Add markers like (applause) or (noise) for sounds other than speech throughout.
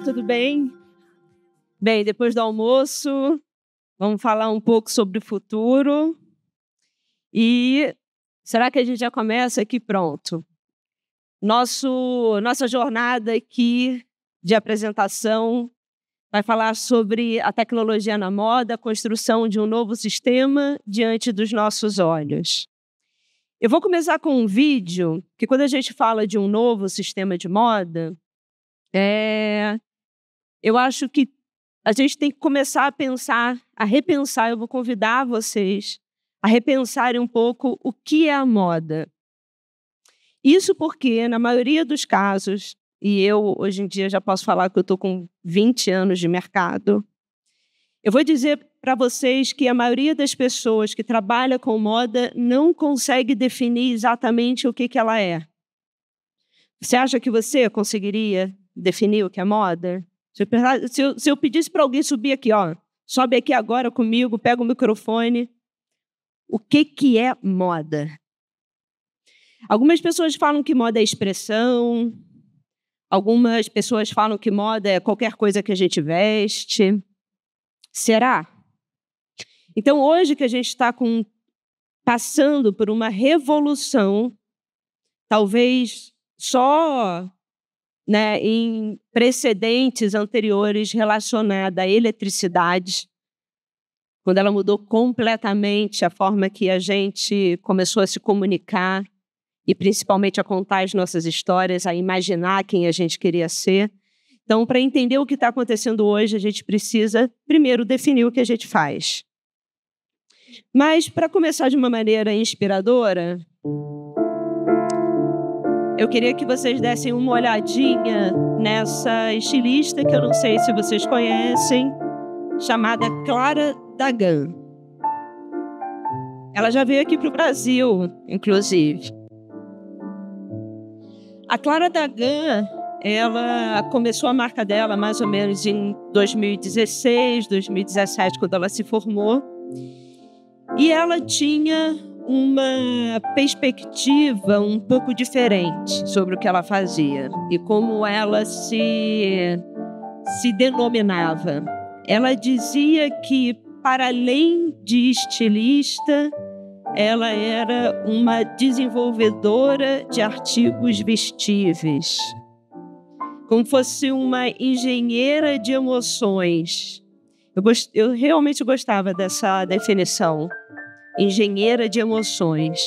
tudo bem? Bem, depois do almoço, vamos falar um pouco sobre o futuro. E será que a gente já começa aqui pronto? Nosso, nossa jornada aqui de apresentação vai falar sobre a tecnologia na moda, a construção de um novo sistema diante dos nossos olhos. Eu vou começar com um vídeo que, quando a gente fala de um novo sistema de moda, é... Eu acho que a gente tem que começar a pensar, a repensar. Eu vou convidar vocês a repensarem um pouco o que é a moda. Isso porque, na maioria dos casos, e eu hoje em dia já posso falar que eu estou com 20 anos de mercado, eu vou dizer para vocês que a maioria das pessoas que trabalha com moda não consegue definir exatamente o que, que ela é. Você acha que você conseguiria definir o que é moda? Se eu, se eu, se eu pedisse para alguém subir aqui, ó, sobe aqui agora comigo, pega o microfone. O que, que é moda? Algumas pessoas falam que moda é expressão, algumas pessoas falam que moda é qualquer coisa que a gente veste. Será? Então, hoje que a gente está passando por uma revolução, talvez só né, em precedentes anteriores relacionada à eletricidade, quando ela mudou completamente a forma que a gente começou a se comunicar e principalmente a contar as nossas histórias, a imaginar quem a gente queria ser. Então, para entender o que está acontecendo hoje, a gente precisa primeiro definir o que a gente faz. Mas, para começar de uma maneira inspiradora, eu queria que vocês dessem uma olhadinha nessa estilista que eu não sei se vocês conhecem, chamada Clara Dagan. Ela já veio aqui para o Brasil, inclusive. A Clara Dagan, ela começou a marca dela mais ou menos em 2016, 2017, quando ela se formou. E ela tinha uma perspectiva um pouco diferente sobre o que ela fazia e como ela se, se denominava. Ela dizia que, para além de estilista, ela era uma desenvolvedora de artigos vestíveis, como fosse uma engenheira de emoções. Eu, gost... eu realmente gostava dessa definição engenheira de emoções.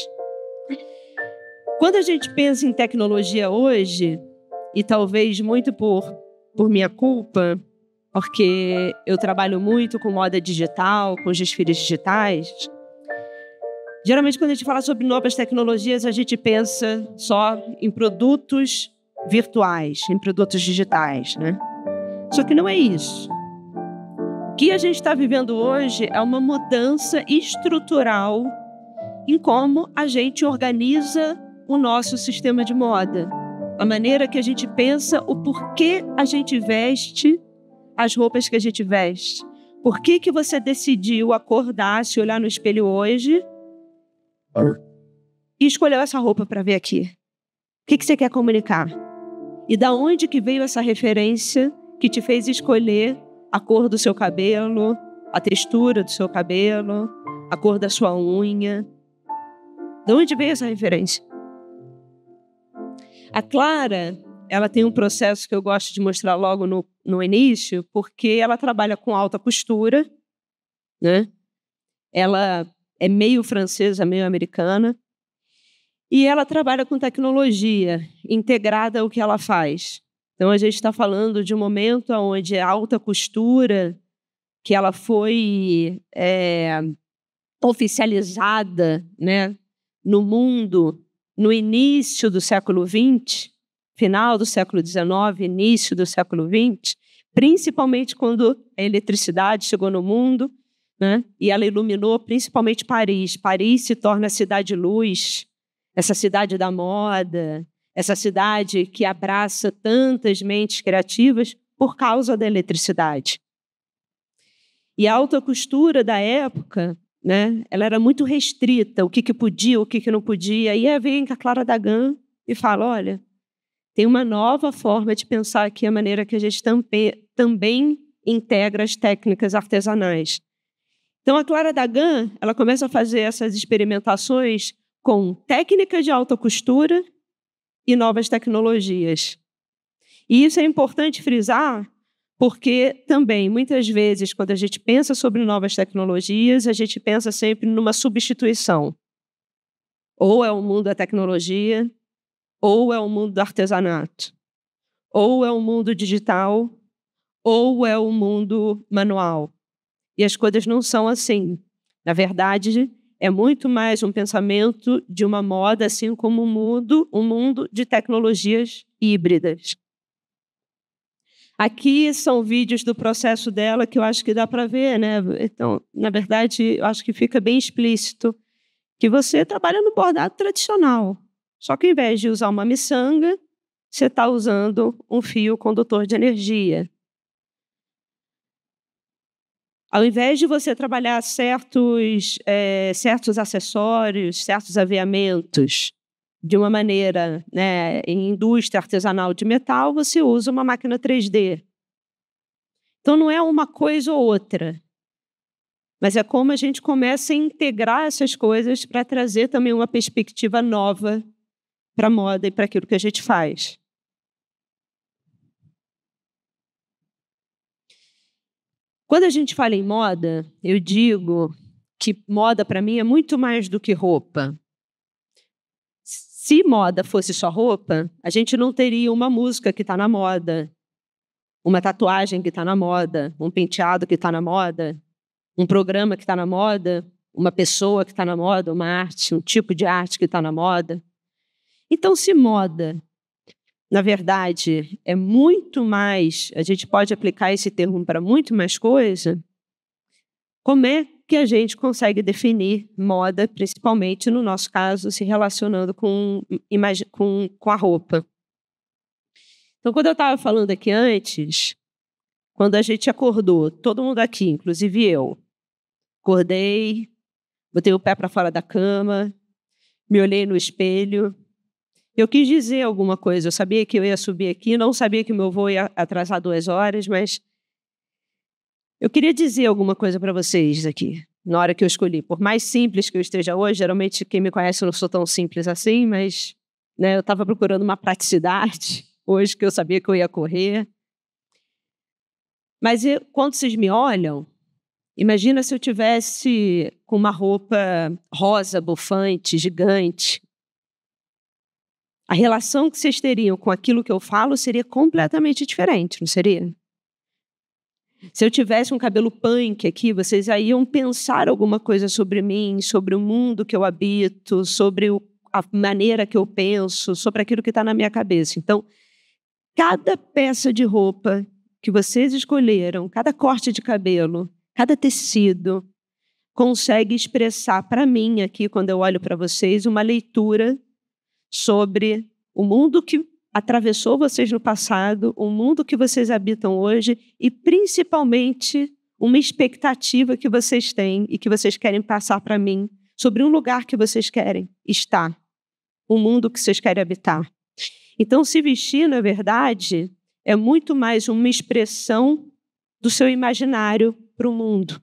Quando a gente pensa em tecnologia hoje, e talvez muito por, por minha culpa, porque eu trabalho muito com moda digital, com desfiles digitais. Geralmente, quando a gente fala sobre novas tecnologias, a gente pensa só em produtos virtuais, em produtos digitais, né? Só que não é isso que a gente está vivendo hoje é uma mudança estrutural em como a gente organiza o nosso sistema de moda, a maneira que a gente pensa o porquê a gente veste as roupas que a gente veste. Por que, que você decidiu acordar, se olhar no espelho hoje e escolheu essa roupa para ver aqui? O que, que você quer comunicar? E da onde que veio essa referência que te fez escolher a cor do seu cabelo, a textura do seu cabelo, a cor da sua unha. De onde veio essa referência? A Clara, ela tem um processo que eu gosto de mostrar logo no, no início, porque ela trabalha com alta costura, né? Ela é meio francesa, meio americana, e ela trabalha com tecnologia integrada ao que ela faz. Então a gente está falando de um momento onde a é alta costura, que ela foi é, oficializada né, no mundo no início do século XX, final do século XIX, início do século XX, principalmente quando a eletricidade chegou no mundo né, e ela iluminou principalmente Paris. Paris se torna a cidade luz, essa cidade da moda, essa cidade que abraça tantas mentes criativas por causa da eletricidade. E a alta costura da época, né, ela era muito restrita, o que, que podia, o que, que não podia. E aí vem a Clara Dagan e fala, olha, tem uma nova forma de pensar aqui a maneira que a gente tampe, também integra as técnicas artesanais. Então, a Clara Dagan ela começa a fazer essas experimentações com técnicas de alta costura e novas tecnologias. E isso é importante frisar, porque também, muitas vezes, quando a gente pensa sobre novas tecnologias, a gente pensa sempre numa substituição. Ou é o mundo da tecnologia, ou é o mundo do artesanato, ou é o mundo digital, ou é o mundo manual. E as coisas não são assim. Na verdade, é muito mais um pensamento de uma moda, assim como o mundo, um mundo de tecnologias híbridas. Aqui são vídeos do processo dela que eu acho que dá para ver, né? Então, na verdade, eu acho que fica bem explícito que você trabalha no bordado tradicional. Só que ao invés de usar uma miçanga, você está usando um fio condutor de energia. Ao invés de você trabalhar certos, é, certos acessórios, certos aviamentos de uma maneira né, em indústria artesanal de metal, você usa uma máquina 3D. Então não é uma coisa ou outra, mas é como a gente começa a integrar essas coisas para trazer também uma perspectiva nova para a moda e para aquilo que a gente faz. Quando a gente fala em moda, eu digo que moda para mim é muito mais do que roupa. Se moda fosse só roupa, a gente não teria uma música que está na moda, uma tatuagem que está na moda, um penteado que está na moda, um programa que está na moda, uma pessoa que está na moda, uma arte, um tipo de arte que está na moda. Então, se moda na verdade, é muito mais, a gente pode aplicar esse termo para muito mais coisa, como é que a gente consegue definir moda, principalmente no nosso caso, se relacionando com, com, com a roupa. Então, quando eu estava falando aqui antes, quando a gente acordou, todo mundo aqui, inclusive eu, acordei, botei o pé para fora da cama, me olhei no espelho, eu quis dizer alguma coisa. Eu sabia que eu ia subir aqui, não sabia que meu voo ia atrasar duas horas, mas eu queria dizer alguma coisa para vocês aqui, na hora que eu escolhi. Por mais simples que eu esteja hoje, geralmente quem me conhece eu não sou tão simples assim, mas né, eu estava procurando uma praticidade (laughs) hoje que eu sabia que eu ia correr. Mas eu, quando vocês me olham, imagina se eu tivesse com uma roupa rosa, bufante, gigante, a relação que vocês teriam com aquilo que eu falo seria completamente diferente, não seria? Se eu tivesse um cabelo punk aqui, vocês aí iam pensar alguma coisa sobre mim, sobre o mundo que eu habito, sobre o, a maneira que eu penso, sobre aquilo que está na minha cabeça. Então, cada peça de roupa que vocês escolheram, cada corte de cabelo, cada tecido, consegue expressar para mim aqui, quando eu olho para vocês, uma leitura sobre o mundo que atravessou vocês no passado, o mundo que vocês habitam hoje e principalmente uma expectativa que vocês têm e que vocês querem passar para mim sobre um lugar que vocês querem estar, o um mundo que vocês querem habitar. Então, se vestir, na verdade, é muito mais uma expressão do seu imaginário para o mundo.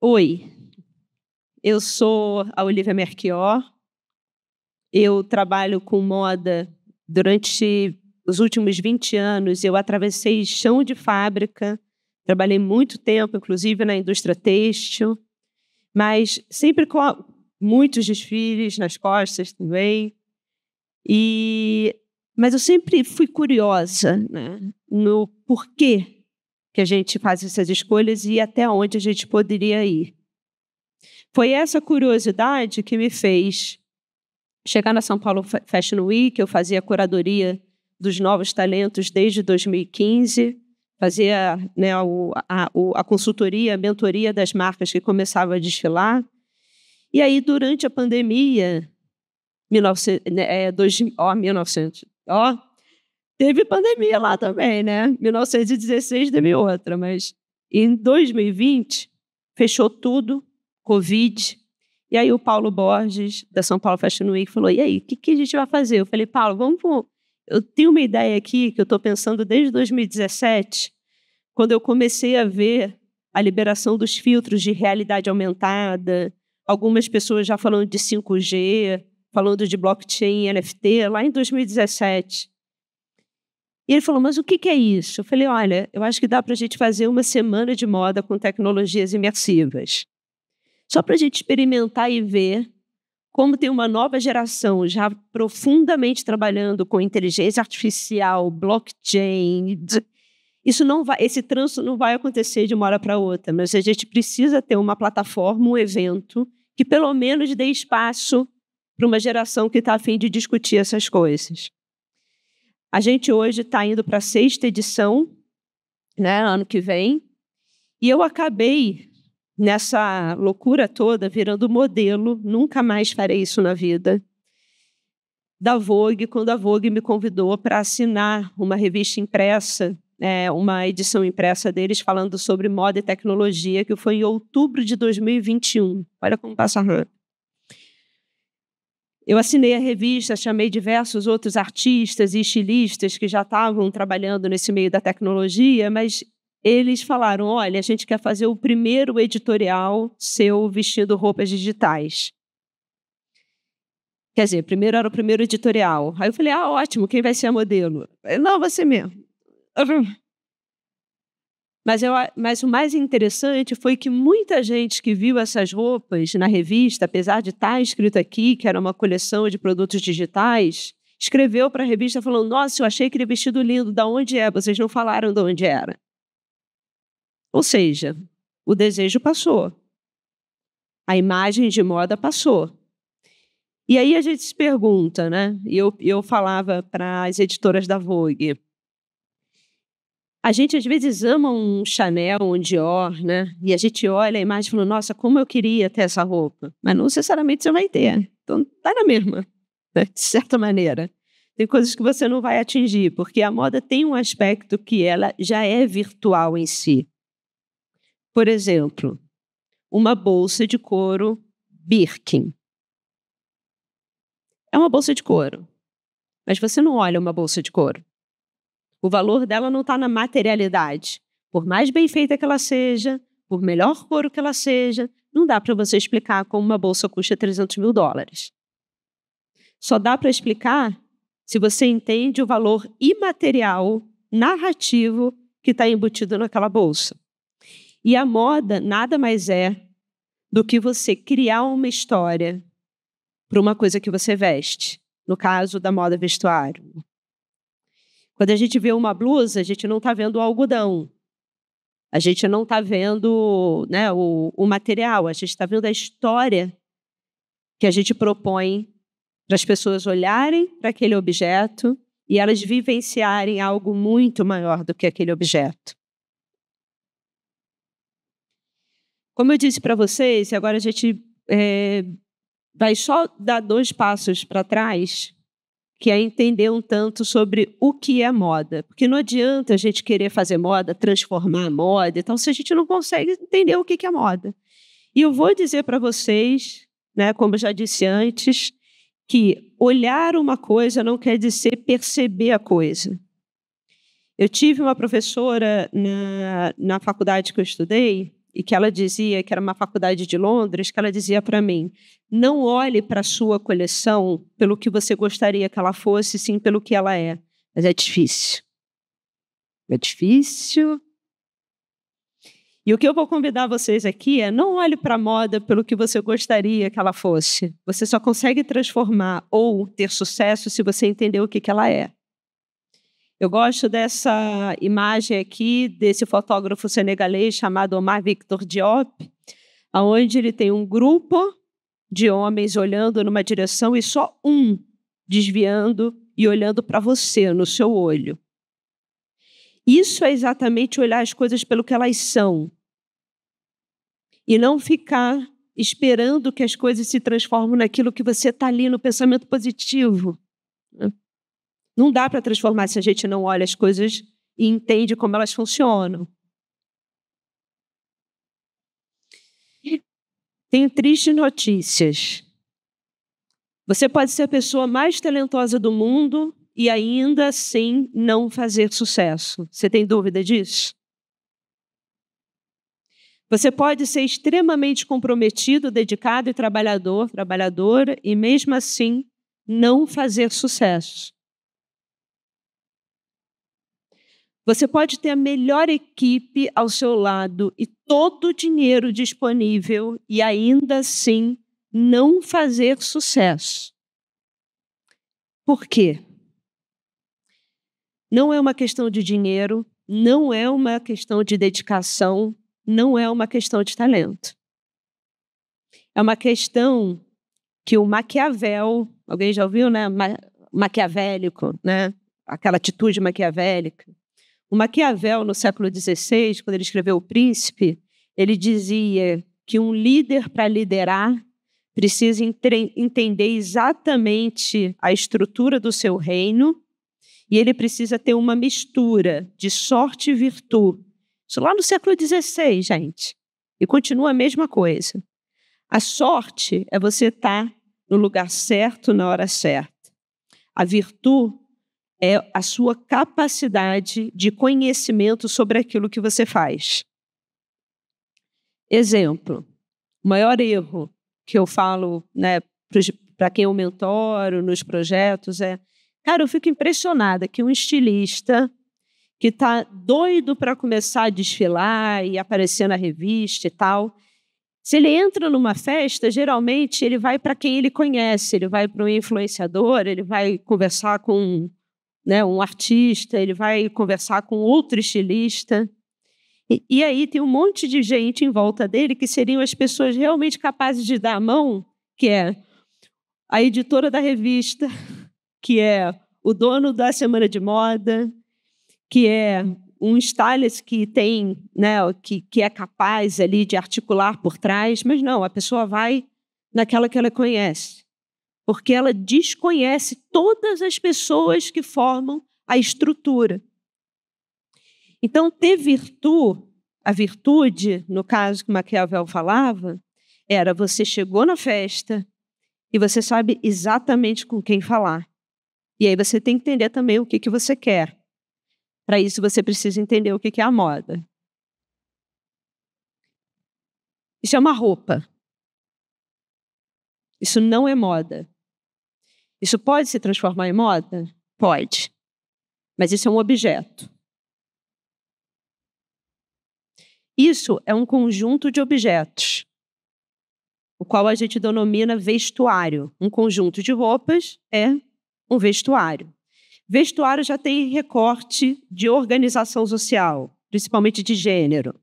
Oi, eu sou a Olivia Merquior. Eu trabalho com moda durante os últimos 20 anos. Eu atravessei chão de fábrica. Trabalhei muito tempo, inclusive, na indústria têxtil. Mas sempre com muitos desfiles nas costas também. E mas eu sempre fui curiosa né, no porquê que a gente faz essas escolhas e até onde a gente poderia ir. Foi essa curiosidade que me fez chegar na São Paulo Fashion Week, eu fazia a curadoria dos novos talentos desde 2015, fazia né, a, a, a consultoria, a mentoria das marcas que começavam a desfilar. E aí, durante a pandemia, 1900, né, é, ó, 1900, ó, teve pandemia lá também, né? 1916 teve outra, mas em 2020 fechou tudo, Covid. E aí o Paulo Borges, da São Paulo Fashion Week, falou: e aí, o que, que, a gente vai fazer? Eu falei, Paulo, vamos. Eu tenho uma ideia aqui que eu estou pensando desde 2017, quando eu comecei a ver a liberação dos filtros de realidade aumentada, algumas pessoas já falando de 5G, falando de blockchain, NFT, lá em 2017. E ele falou, mas o que, que é isso? Eu falei, olha, eu acho que dá para a gente fazer uma semana de moda com tecnologias imersivas só para a gente experimentar e ver como tem uma nova geração já profundamente trabalhando com inteligência artificial, blockchain. Isso não vai, esse trânsito não vai acontecer de uma hora para outra, mas a gente precisa ter uma plataforma, um evento que pelo menos dê espaço para uma geração que está a fim de discutir essas coisas. A gente hoje está indo para a sexta edição, né, ano que vem, e eu acabei nessa loucura toda, virando modelo, nunca mais farei isso na vida. Da Vogue, quando a Vogue me convidou para assinar uma revista impressa, é, uma edição impressa deles falando sobre moda e tecnologia, que foi em outubro de 2021. Olha como passa rápido. Eu assinei a revista, chamei diversos outros artistas e estilistas que já estavam trabalhando nesse meio da tecnologia, mas eles falaram: olha, a gente quer fazer o primeiro editorial seu vestido roupas digitais. Quer dizer, primeiro era o primeiro editorial. Aí eu falei: ah, ótimo, quem vai ser a modelo? Não, você mesmo. (laughs) Mas, eu, mas o mais interessante foi que muita gente que viu essas roupas na revista, apesar de estar tá escrito aqui que era uma coleção de produtos digitais, escreveu para a revista falando: Nossa, eu achei aquele vestido lindo, da onde é? Vocês não falaram de onde era. Ou seja, o desejo passou. A imagem de moda passou. E aí a gente se pergunta, né? E eu, eu falava para as editoras da Vogue. A gente às vezes ama um Chanel, um Dior, né? E a gente olha a imagem e fala, nossa, como eu queria ter essa roupa. Mas não necessariamente você vai ter. Então tá na mesma, né? de certa maneira. Tem coisas que você não vai atingir, porque a moda tem um aspecto que ela já é virtual em si. Por exemplo, uma bolsa de couro Birkin. É uma bolsa de couro, mas você não olha uma bolsa de couro. O valor dela não está na materialidade. Por mais bem feita que ela seja, por melhor couro que ela seja, não dá para você explicar como uma bolsa custa 300 mil dólares. Só dá para explicar se você entende o valor imaterial, narrativo, que está embutido naquela bolsa. E a moda nada mais é do que você criar uma história para uma coisa que você veste, no caso da moda vestuário. Quando a gente vê uma blusa, a gente não está vendo o algodão, a gente não está vendo né, o, o material, a gente está vendo a história que a gente propõe para as pessoas olharem para aquele objeto e elas vivenciarem algo muito maior do que aquele objeto. Como eu disse para vocês, agora a gente é, vai só dar dois passos para trás, que é entender um tanto sobre o que é moda. Porque não adianta a gente querer fazer moda, transformar a moda então se a gente não consegue entender o que é moda. E eu vou dizer para vocês, né, como eu já disse antes, que olhar uma coisa não quer dizer perceber a coisa. Eu tive uma professora na, na faculdade que eu estudei, e que ela dizia que era uma faculdade de Londres, que ela dizia para mim: não olhe para a sua coleção pelo que você gostaria que ela fosse, sim pelo que ela é. Mas é difícil. É difícil. E o que eu vou convidar vocês aqui é não olhe para a moda pelo que você gostaria que ela fosse. Você só consegue transformar ou ter sucesso se você entender o que, que ela é. Eu gosto dessa imagem aqui desse fotógrafo senegalês chamado Omar Victor Diop, aonde ele tem um grupo de homens olhando numa direção e só um desviando e olhando para você no seu olho. Isso é exatamente olhar as coisas pelo que elas são e não ficar esperando que as coisas se transformem naquilo que você está ali no pensamento positivo. Não dá para transformar se a gente não olha as coisas e entende como elas funcionam. Tenho tristes notícias. Você pode ser a pessoa mais talentosa do mundo e ainda assim não fazer sucesso. Você tem dúvida disso? Você pode ser extremamente comprometido, dedicado e trabalhador, trabalhadora, e mesmo assim não fazer sucesso. Você pode ter a melhor equipe ao seu lado e todo o dinheiro disponível e ainda assim não fazer sucesso. Por quê? Não é uma questão de dinheiro, não é uma questão de dedicação, não é uma questão de talento. É uma questão que o Maquiavel, alguém já ouviu, né? Ma maquiavélico, né? Aquela atitude maquiavélica o Maquiavel, no século XVI, quando ele escreveu O Príncipe, ele dizia que um líder, para liderar, precisa entender exatamente a estrutura do seu reino e ele precisa ter uma mistura de sorte e virtude. Isso lá no século XVI, gente. E continua a mesma coisa. A sorte é você estar tá no lugar certo, na hora certa. A virtude é a sua capacidade de conhecimento sobre aquilo que você faz. Exemplo, o maior erro que eu falo né, para quem eu mentoro nos projetos é: cara, eu fico impressionada que um estilista que está doido para começar a desfilar e aparecer na revista e tal. Se ele entra numa festa, geralmente ele vai para quem ele conhece, ele vai para um influenciador, ele vai conversar com né, um artista, ele vai conversar com outro estilista. E, e, aí tem um monte de gente em volta dele que seriam as pessoas realmente capazes de dar a mão, que é a editora da revista, (laughs) que é o dono da semana de moda, que é um stylist que tem, né, que, que é capaz ali de articular por trás, mas não, a pessoa vai naquela que ela conhece porque ela desconhece todas as pessoas que formam a estrutura. Então, ter virtude, a virtude, no caso que Maquiavel falava, era você chegou na festa e você sabe exatamente com quem falar. E aí você tem que entender também o que, que você quer. Para isso, você precisa entender o que, que é a moda. Isso é uma roupa. Isso não é moda. Isso pode se transformar em moda? Pode. Mas isso é um objeto. Isso é um conjunto de objetos, o qual a gente denomina vestuário. Um conjunto de roupas é um vestuário. Vestuário já tem recorte de organização social, principalmente de gênero.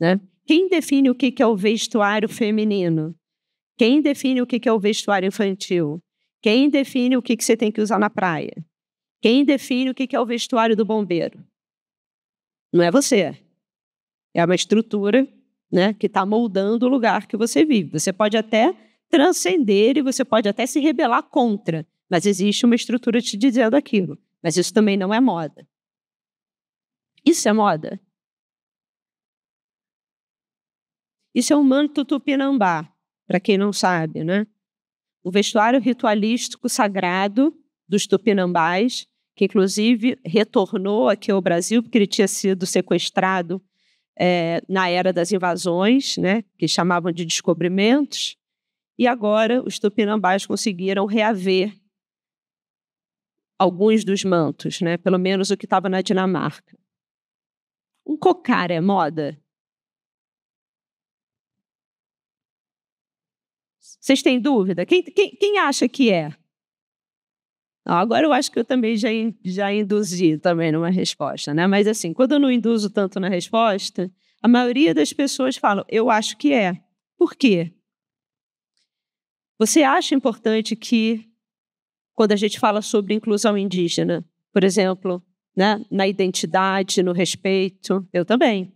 Né? Quem define o que é o vestuário feminino? Quem define o que é o vestuário infantil? Quem define o que, que você tem que usar na praia? Quem define o que, que é o vestuário do bombeiro? Não é você. É uma estrutura né, que está moldando o lugar que você vive. Você pode até transcender e você pode até se rebelar contra, mas existe uma estrutura te dizendo aquilo. Mas isso também não é moda. Isso é moda? Isso é um manto tupinambá, para quem não sabe, né? o vestuário ritualístico sagrado dos tupinambás, que inclusive retornou aqui ao Brasil, porque ele tinha sido sequestrado é, na era das invasões, né, que chamavam de descobrimentos, e agora os tupinambás conseguiram reaver alguns dos mantos, né, pelo menos o que estava na Dinamarca. Um cocar é moda? Vocês têm dúvida? Quem, quem, quem acha que é? agora eu acho que eu também já, já induzi também numa resposta, né? Mas assim, quando eu não induzo tanto na resposta, a maioria das pessoas falam, eu acho que é. Por quê? Você acha importante que, quando a gente fala sobre inclusão indígena, por exemplo, né, na identidade, no respeito, eu também.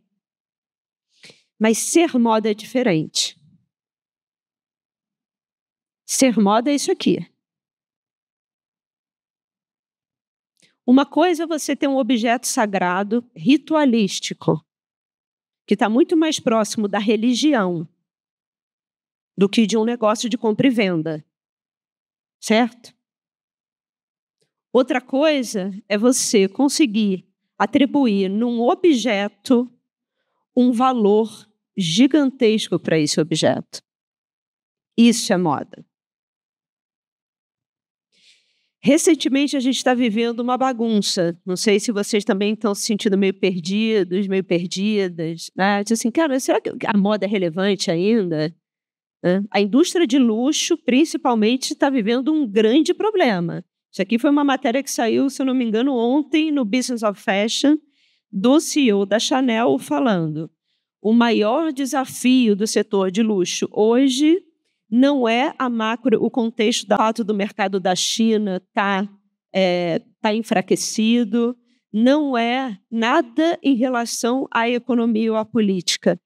Mas ser moda é diferente. Ser moda é isso aqui. Uma coisa é você ter um objeto sagrado, ritualístico, que está muito mais próximo da religião do que de um negócio de compra e venda. Certo? Outra coisa é você conseguir atribuir num objeto um valor gigantesco para esse objeto. Isso é moda. Recentemente a gente está vivendo uma bagunça. Não sei se vocês também estão se sentindo meio perdidos, meio perdidas. Né? Tipo assim, cara, será que a moda é relevante ainda? Né? A indústria de luxo, principalmente, está vivendo um grande problema. Isso aqui foi uma matéria que saiu, se eu não me engano, ontem no Business of Fashion, do CEO da Chanel falando. O maior desafio do setor de luxo hoje não é a macro, o contexto do fato do mercado da China tá, é, tá enfraquecido, não é nada em relação à economia ou à política.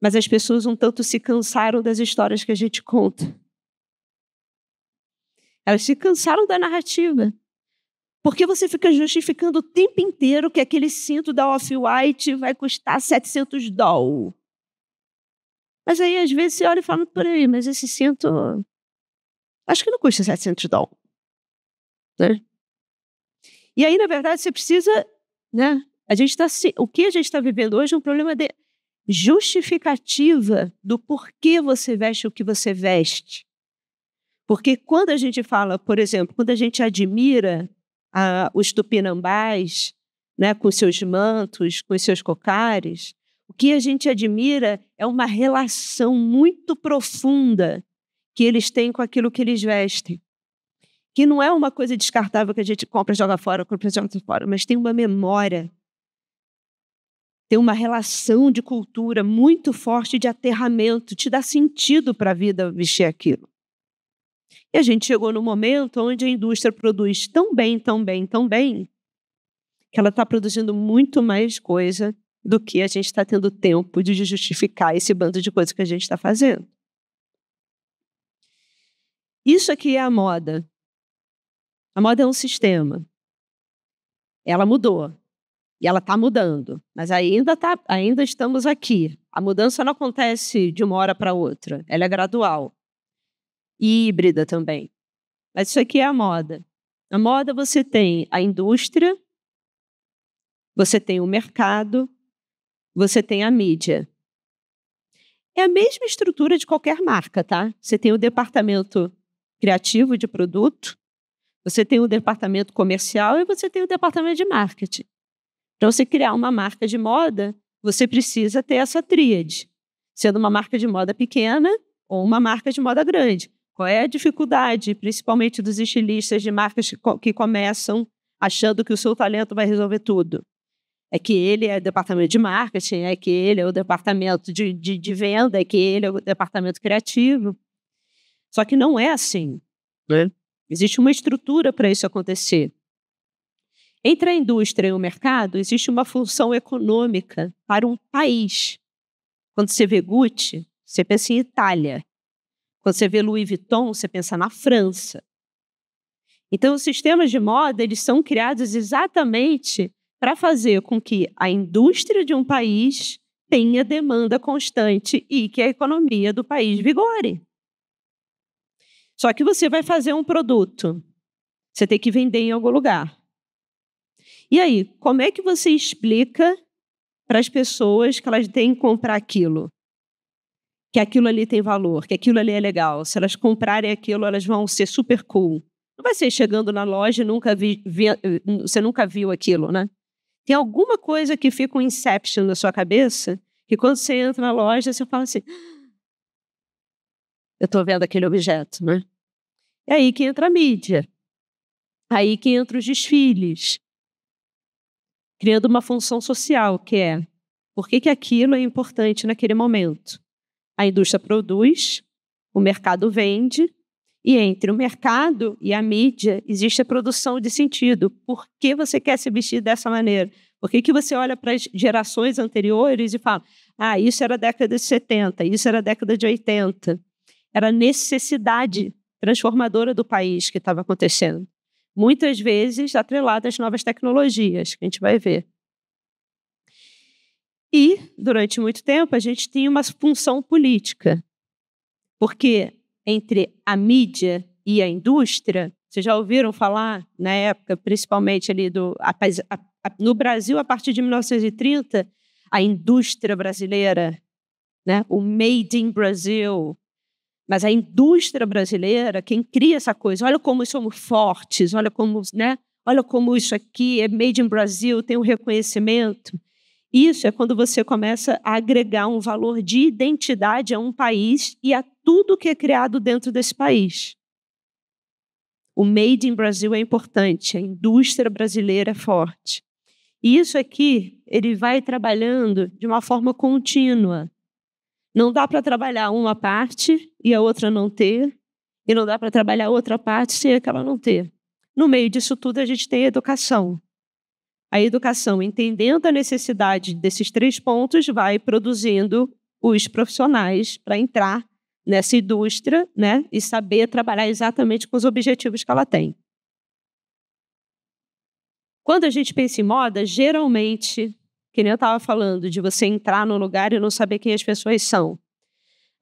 Mas as pessoas um tanto se cansaram das histórias que a gente conta. Elas se cansaram da narrativa. Porque você fica justificando o tempo inteiro que aquele cinto da Off-White vai custar 700 dólares. Mas aí, às vezes, você olha e fala, por aí, mas esse cinto. Acho que não custa 700 dólares. Né? E aí, na verdade, você precisa. Né? A gente tá, o que a gente está vivendo hoje é um problema de justificativa do porquê você veste o que você veste. Porque quando a gente fala, por exemplo, quando a gente admira a, ah, os tupinambás, né, com seus mantos, com seus cocares, o que a gente admira é uma relação muito profunda que eles têm com aquilo que eles vestem. Que não é uma coisa descartável que a gente compra, joga fora, compra, joga fora, mas tem uma memória. Tem uma relação de cultura muito forte de aterramento, te dá sentido para a vida vestir aquilo. E a gente chegou no momento onde a indústria produz tão bem, tão bem, tão bem, que ela está produzindo muito mais coisa do que a gente está tendo tempo de justificar esse bando de coisas que a gente está fazendo. Isso aqui é a moda. A moda é um sistema. Ela mudou. E ela está mudando. Mas ainda, tá, ainda estamos aqui. A mudança não acontece de uma hora para outra. Ela é gradual. E híbrida também. Mas isso aqui é a moda. Na moda você tem a indústria, você tem o mercado, você tem a mídia. É a mesma estrutura de qualquer marca, tá? Você tem o departamento criativo de produto, você tem o departamento comercial e você tem o departamento de marketing. Para você criar uma marca de moda, você precisa ter essa tríade. Sendo uma marca de moda pequena ou uma marca de moda grande. Qual é a dificuldade, principalmente dos estilistas de marcas que, co que começam achando que o seu talento vai resolver tudo? é que ele é o departamento de marketing, é que ele é o departamento de, de, de venda, é que ele é o departamento criativo. Só que não é assim. Né? Existe uma estrutura para isso acontecer. Entre a indústria e o mercado, existe uma função econômica para um país. Quando você vê Gucci, você pensa em Itália. Quando você vê Louis Vuitton, você pensa na França. Então, os sistemas de moda eles são criados exatamente para fazer com que a indústria de um país tenha demanda constante e que a economia do país vigore. Só que você vai fazer um produto, você tem que vender em algum lugar. E aí, como é que você explica para as pessoas que elas têm que comprar aquilo? Que aquilo ali tem valor, que aquilo ali é legal. Se elas comprarem aquilo, elas vão ser super cool. Não vai ser chegando na loja e nunca vi, vi, eh, você nunca viu aquilo, né? Tem alguma coisa que fica um inception na sua cabeça que quando você entra na loja, você fala assim: ah, eu estou vendo aquele objeto, né? É aí que entra a mídia. É aí que entra os desfiles. Criando uma função social, que é por que, que aquilo é importante naquele momento? A indústria produz, o mercado vende, e entre o mercado e a mídia existe a produção de sentido. Por que você quer se vestir dessa maneira? Por que, que você olha para as gerações anteriores e fala: ah, isso era década de 70, isso era década de 80? Era a necessidade transformadora do país que estava acontecendo. Muitas vezes atrelada às novas tecnologias, que a gente vai ver. E, durante muito tempo, a gente tinha uma função política, porque entre a mídia e a indústria, vocês já ouviram falar na época, principalmente ali do a, a, no Brasil a partir de 1930, a indústria brasileira, né, o made in Brazil, mas a indústria brasileira, quem cria essa coisa, olha como somos fortes, olha como, né, olha como isso aqui é made in Brazil, tem um reconhecimento. Isso é quando você começa a agregar um valor de identidade a um país e a tudo que é criado dentro desse país. O Made in Brasil é importante, a indústria brasileira é forte. E isso aqui, ele vai trabalhando de uma forma contínua. Não dá para trabalhar uma parte e a outra não ter, e não dá para trabalhar outra parte sem aquela não ter. No meio disso tudo, a gente tem a educação. A educação, entendendo a necessidade desses três pontos, vai produzindo os profissionais para entrar nessa indústria né, e saber trabalhar exatamente com os objetivos que ela tem. Quando a gente pensa em moda, geralmente, que nem eu estava falando, de você entrar num lugar e não saber quem as pessoas são.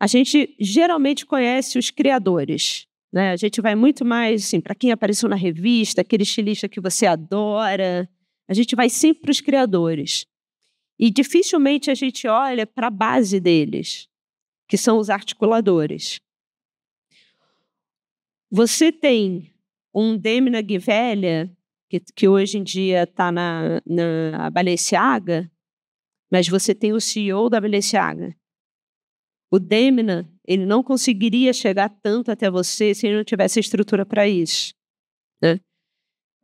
A gente geralmente conhece os criadores. Né? A gente vai muito mais assim, para quem apareceu na revista, aquele estilista que você adora. A gente vai sempre para os criadores. E dificilmente a gente olha para a base deles que são os articuladores. Você tem um Demna Guivelha, que, que hoje em dia está na, na Balenciaga, mas você tem o CEO da Balenciaga. O Demna, ele não conseguiria chegar tanto até você se ele não tivesse estrutura para isso. Né?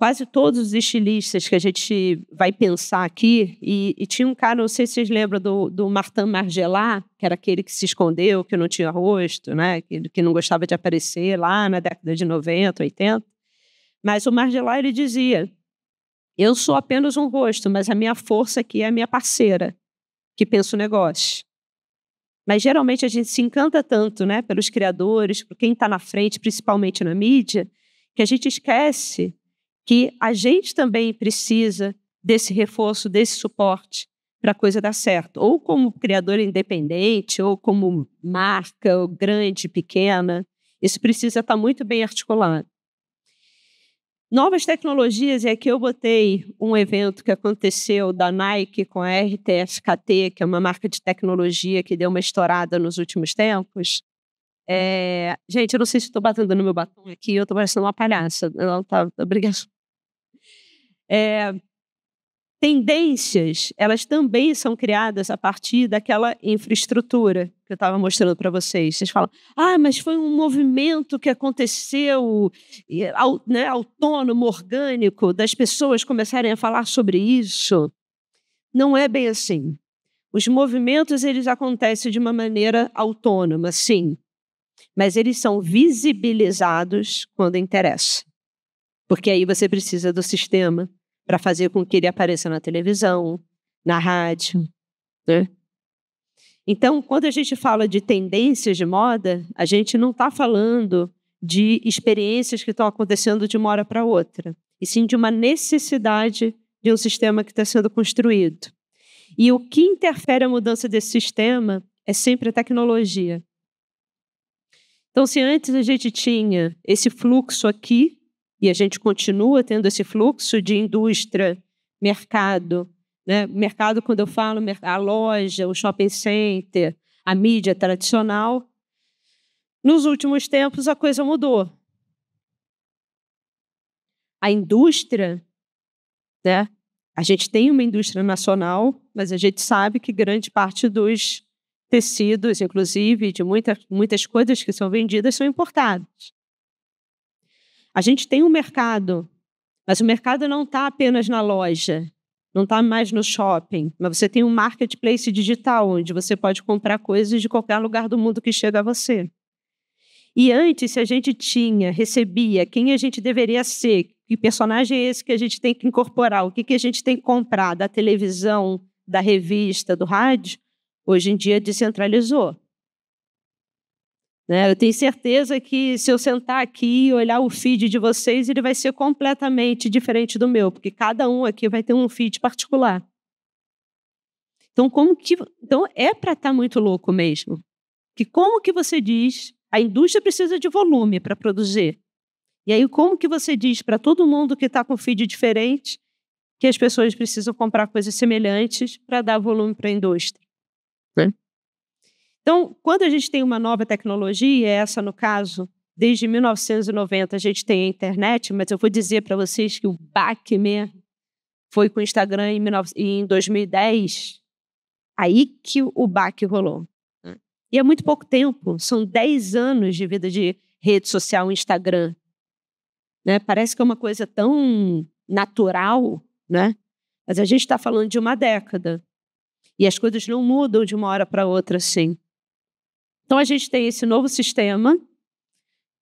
quase todos os estilistas que a gente vai pensar aqui. E, e tinha um cara, não sei se vocês lembram do, do Martin Margiela, que era aquele que se escondeu, que não tinha rosto, né? que, que não gostava de aparecer lá na década de 90, 80. Mas o Margiela, ele dizia, eu sou apenas um rosto, mas a minha força aqui é a minha parceira, que pensa o negócio. Mas geralmente a gente se encanta tanto né, pelos criadores, por quem está na frente, principalmente na mídia, que a gente esquece que a gente também precisa desse reforço, desse suporte para a coisa dar certo, ou como criador independente, ou como marca, ou grande, pequena. Isso precisa estar tá muito bem articulado. Novas tecnologias, e aqui eu botei um evento que aconteceu da Nike com a RTSKT, que é uma marca de tecnologia que deu uma estourada nos últimos tempos, é... Gente, eu não sei se estou batendo no meu batom aqui, eu estou parecendo uma palhaça. Não, tá, obrigada. Tá é... Tendências, elas também são criadas a partir daquela infraestrutura que eu estava mostrando para vocês. Vocês falam, ah, mas foi um movimento que aconteceu né, autônomo, orgânico, das pessoas começarem a falar sobre isso. Não é bem assim. Os movimentos eles acontecem de uma maneira autônoma, sim, mas eles são visibilizados quando interessa. Porque aí você precisa do sistema para fazer com que ele apareça na televisão, na rádio, né? Então, quando a gente fala de tendências de moda, a gente não está falando de experiências que estão acontecendo de uma hora para outra, e sim de uma necessidade de um sistema que está sendo construído. E o que interfere a mudança desse sistema é sempre a tecnologia. Então, se antes a gente tinha esse fluxo aqui, e a gente continua tendo esse fluxo de indústria, mercado, né? mercado, quando eu falo, a loja, o shopping center, a mídia tradicional, nos últimos tempos a coisa mudou. A indústria, né? a gente tem uma indústria nacional, mas a gente sabe que grande parte dos tecidos, inclusive, de muita, muitas coisas que são vendidas, são importados. A gente tem um mercado, mas o mercado não está apenas na loja, não está mais no shopping, mas você tem um marketplace digital, onde você pode comprar coisas de qualquer lugar do mundo que chega a você. E antes, se a gente tinha, recebia, quem a gente deveria ser, que personagem é esse que a gente tem que incorporar, o que, que a gente tem que comprar da televisão, da revista, do rádio, Hoje em dia descentralizou. Né? Eu tenho certeza que se eu sentar aqui e olhar o feed de vocês, ele vai ser completamente diferente do meu, porque cada um aqui vai ter um feed particular. Então, como que, então é para estar tá muito louco mesmo. Que como que você diz, a indústria precisa de volume para produzir. E aí como que você diz para todo mundo que está com feed diferente que as pessoas precisam comprar coisas semelhantes para dar volume para a indústria? Né? Então, quando a gente tem uma nova tecnologia, essa no caso, desde 1990 a gente tem a internet, mas eu vou dizer para vocês que o baque mesmo foi com o Instagram em, 2010. Aí que o baque rolou. Né? E é muito pouco tempo, são 10 anos de vida de rede social Instagram. Né? Parece que é uma coisa tão natural, né? mas a gente está falando de uma década. E as coisas não mudam de uma hora para outra assim. Então a gente tem esse novo sistema,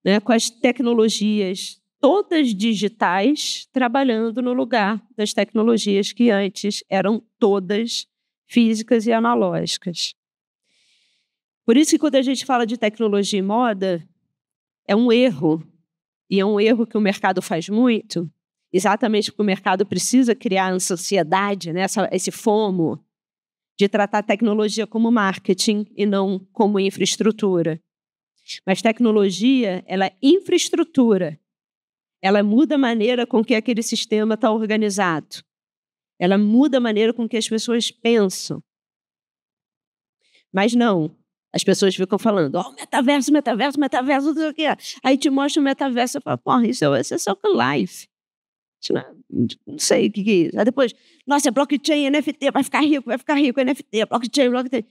né, com as tecnologias todas digitais trabalhando no lugar das tecnologias que antes eram todas físicas e analógicas. Por isso que quando a gente fala de tecnologia e moda, é um erro, e é um erro que o mercado faz muito, exatamente porque o mercado precisa criar ansiedade, né, esse fomo de tratar tecnologia como marketing e não como infraestrutura. Mas tecnologia, ela é infraestrutura. Ela muda a maneira com que aquele sistema está organizado. Ela muda a maneira com que as pessoas pensam. Mas não, as pessoas ficam falando, ó, oh, metaverso, metaverso, metaverso, não sei o quê. Aí te mostra o metaverso e fala, porra, isso é, isso é só que life, não é não sei o que, que é isso. Aí depois, nossa, é blockchain, NFT, vai ficar rico, vai ficar rico, NFT, blockchain, blockchain.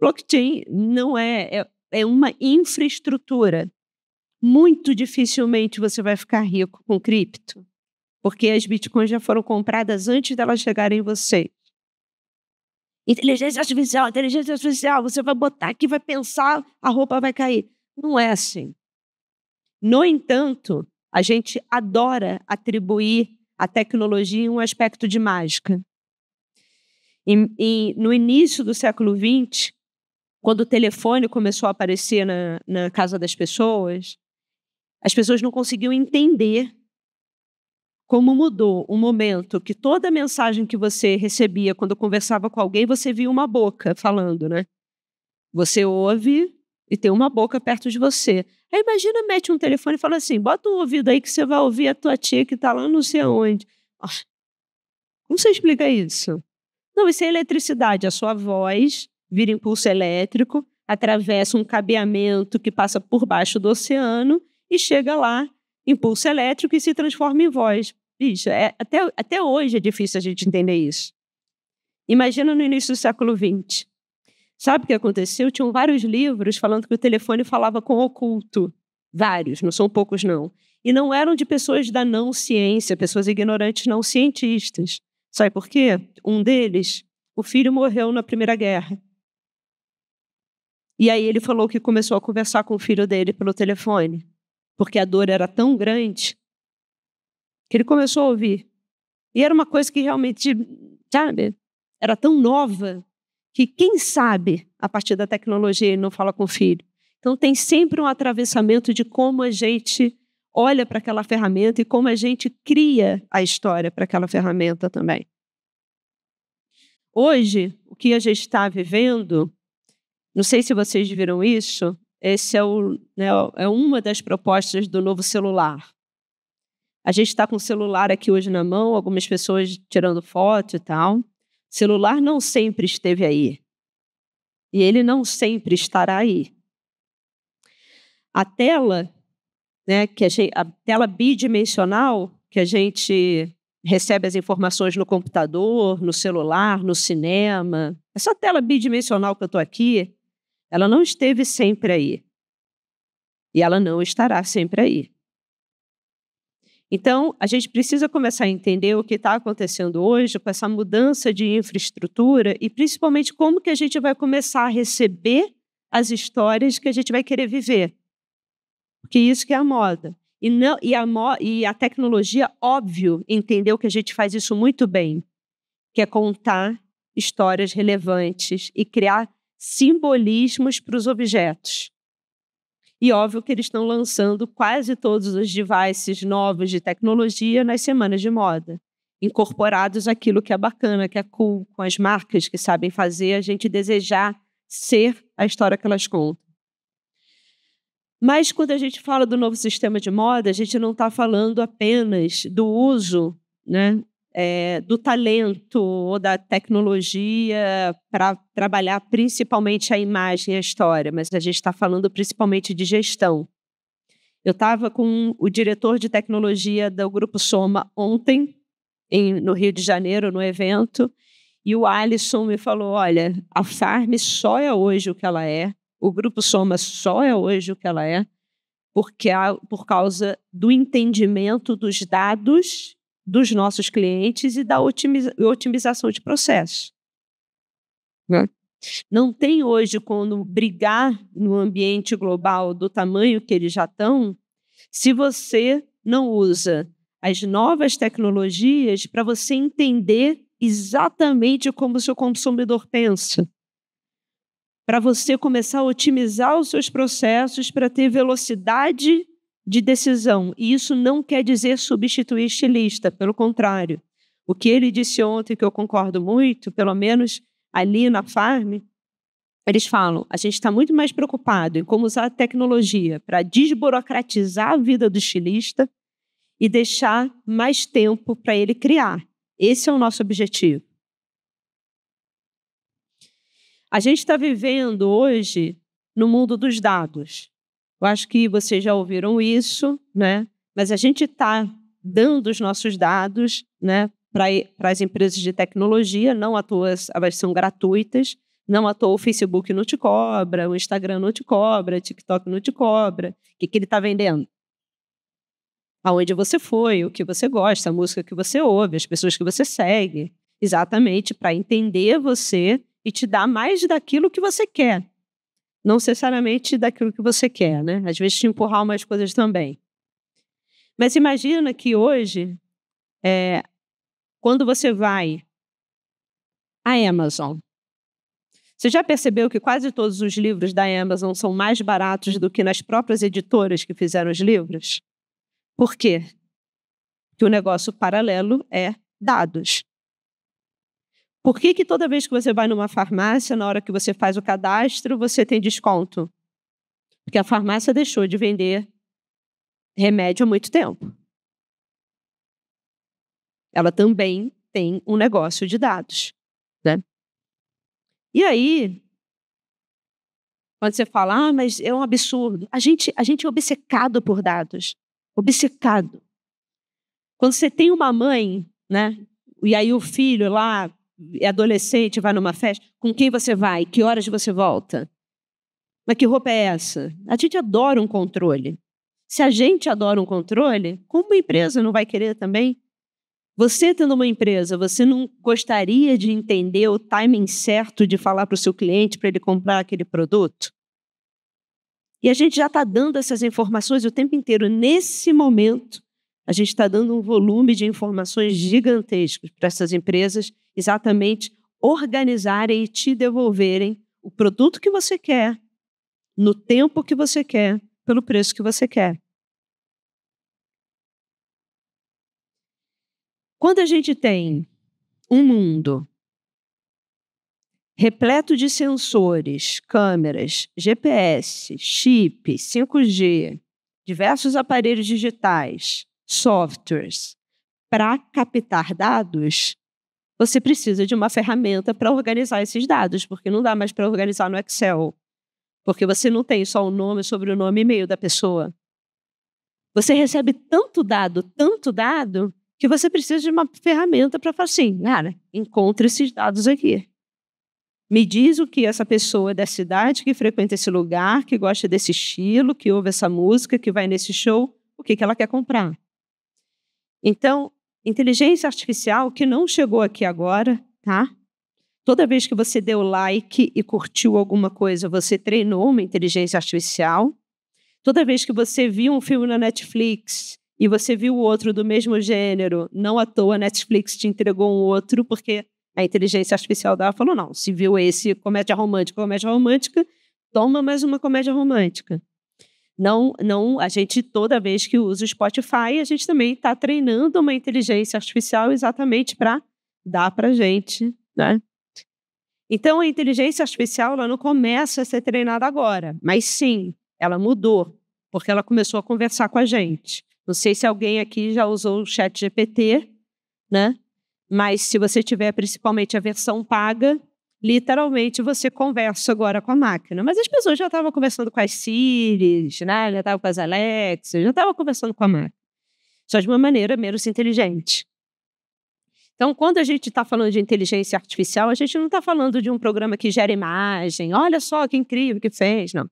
Blockchain não é, é, é uma infraestrutura. Muito dificilmente você vai ficar rico com cripto, porque as bitcoins já foram compradas antes delas chegarem em você. Inteligência artificial, inteligência artificial, você vai botar aqui, vai pensar, a roupa vai cair. Não é assim. No entanto, a gente adora atribuir a tecnologia em um aspecto de mágica. E, e no início do século XX, quando o telefone começou a aparecer na, na casa das pessoas, as pessoas não conseguiam entender como mudou o momento que toda mensagem que você recebia quando conversava com alguém, você via uma boca falando, né? Você ouve e tem uma boca perto de você. Aí imagina, mete um telefone e fala assim: bota um ouvido aí que você vai ouvir a tua tia que está lá não sei aonde. Ah, como você explica isso? Não, isso é eletricidade. A sua voz vira impulso elétrico, atravessa um cabeamento que passa por baixo do oceano e chega lá, impulso elétrico, e se transforma em voz. Bicho, é, até, até hoje é difícil a gente entender isso. Imagina no início do século XX. Sabe o que aconteceu? Tinham vários livros falando que o telefone falava com o oculto. Vários, não são poucos, não. E não eram de pessoas da não ciência, pessoas ignorantes não cientistas. Sabe por quê? Um deles, o filho morreu na Primeira Guerra. E aí ele falou que começou a conversar com o filho dele pelo telefone, porque a dor era tão grande que ele começou a ouvir. E era uma coisa que realmente, sabe, era tão nova que quem sabe a partir da tecnologia ele não fala com o filho. Então tem sempre um atravessamento de como a gente olha para aquela ferramenta e como a gente cria a história para aquela ferramenta também. Hoje, o que a gente está vivendo, não sei se vocês viram isso, esse é, o, né, é uma das propostas do novo celular. A gente está com o celular aqui hoje na mão, algumas pessoas tirando foto e tal. Celular não sempre esteve aí. E ele não sempre estará aí. A tela, né, que a, gente, a tela bidimensional que a gente recebe as informações no computador, no celular, no cinema. Essa tela bidimensional que eu estou aqui, ela não esteve sempre aí. E ela não estará sempre aí. Então, a gente precisa começar a entender o que está acontecendo hoje com essa mudança de infraestrutura e, principalmente, como que a gente vai começar a receber as histórias que a gente vai querer viver. Porque isso que é a moda. E, não, e, a, e a tecnologia, óbvio, entendeu que a gente faz isso muito bem, que é contar histórias relevantes e criar simbolismos para os objetos. E óbvio que eles estão lançando quase todos os devices novos de tecnologia nas semanas de moda, incorporados aquilo que é bacana, que é cool, com as marcas que sabem fazer a gente desejar ser a história que elas contam. Mas quando a gente fala do novo sistema de moda, a gente não está falando apenas do uso né, é, do talento ou da tecnologia para trabalhar principalmente a imagem e a história, mas a gente está falando principalmente de gestão. Eu estava com o diretor de tecnologia do Grupo Soma ontem, em, no Rio de Janeiro, no evento, e o Alisson me falou: olha, a Farm só é hoje o que ela é, o Grupo Soma só é hoje o que ela é, porque a, por causa do entendimento dos dados dos nossos clientes e da otimiza otimização de processos. Né? Não tem hoje como brigar no ambiente global do tamanho que eles já estão, se você não usa as novas tecnologias para você entender exatamente como o seu consumidor pensa. Para você começar a otimizar os seus processos para ter velocidade de decisão. E isso não quer dizer substituir estilista, pelo contrário. O que ele disse ontem, que eu concordo muito, pelo menos ali na farm, eles falam: a gente está muito mais preocupado em como usar a tecnologia para desburocratizar a vida do estilista e deixar mais tempo para ele criar. Esse é o nosso objetivo. A gente está vivendo hoje no mundo dos dados. Eu acho que vocês já ouviram isso, né? Mas a gente está dando os nossos dados, né? Para as empresas de tecnologia, não à toa elas são gratuitas, não à toa o Facebook não te cobra, o Instagram não te cobra, o TikTok não te cobra. O que, que ele está vendendo? Aonde você foi, o que você gosta, a música que você ouve, as pessoas que você segue. Exatamente, para entender você e te dar mais daquilo que você quer não necessariamente daquilo que você quer, né? Às vezes te empurrar umas coisas também. Mas imagina que hoje, é, quando você vai à Amazon, você já percebeu que quase todos os livros da Amazon são mais baratos do que nas próprias editoras que fizeram os livros? Por quê? Porque o negócio paralelo é dados. Por que, que toda vez que você vai numa farmácia, na hora que você faz o cadastro, você tem desconto? Porque a farmácia deixou de vender remédio há muito tempo. Ela também tem um negócio de dados. Né? E aí, quando você fala, ah, mas é um absurdo. A gente, a gente é obcecado por dados. Obcecado. Quando você tem uma mãe, né? E aí o filho lá é adolescente, vai numa festa, com quem você vai? Que horas você volta? Mas que roupa é essa? A gente adora um controle. Se a gente adora um controle, como uma empresa não vai querer também? Você tendo uma empresa, você não gostaria de entender o timing certo de falar para o seu cliente para ele comprar aquele produto? E a gente já está dando essas informações o tempo inteiro. Nesse momento, a gente está dando um volume de informações gigantescos para essas empresas exatamente organizarem e te devolverem o produto que você quer, no tempo que você quer, pelo preço que você quer. Quando a gente tem um mundo repleto de sensores, câmeras, GPS, chip, 5G, diversos aparelhos digitais, softwares, para captar dados, você precisa de uma ferramenta para organizar esses dados, porque não dá mais para organizar no Excel, porque você não tem só o nome, sobrenome e e-mail da pessoa. Você recebe tanto dado, tanto dado, que você precisa de uma ferramenta para falar assim, cara, encontre esses dados aqui. Me diz o que essa pessoa da cidade que frequenta esse lugar, que gosta desse estilo, que ouve essa música, que vai nesse show, o que, que ela quer comprar. Então, Inteligência artificial que não chegou aqui agora, tá? Toda vez que você deu like e curtiu alguma coisa, você treinou uma inteligência artificial. Toda vez que você viu um filme na Netflix e você viu outro do mesmo gênero, não à toa a Netflix te entregou um outro, porque a inteligência artificial dela falou: não, se viu esse comédia romântica, comédia romântica, toma mais uma comédia romântica não, não, a gente toda vez que usa o Spotify, a gente também está treinando uma inteligência artificial exatamente para dar para gente, né? Então a inteligência artificial ela não começa a ser treinada agora, mas sim, ela mudou porque ela começou a conversar com a gente. Não sei se alguém aqui já usou o Chat GPT, né? Mas se você tiver principalmente a versão paga, literalmente você conversa agora com a máquina. Mas as pessoas já estavam conversando com as Siris, né? já estavam com as Alexas, já estavam conversando com a máquina. Só de uma maneira menos inteligente. Então, quando a gente está falando de inteligência artificial, a gente não está falando de um programa que gera imagem, olha só que incrível que fez, não.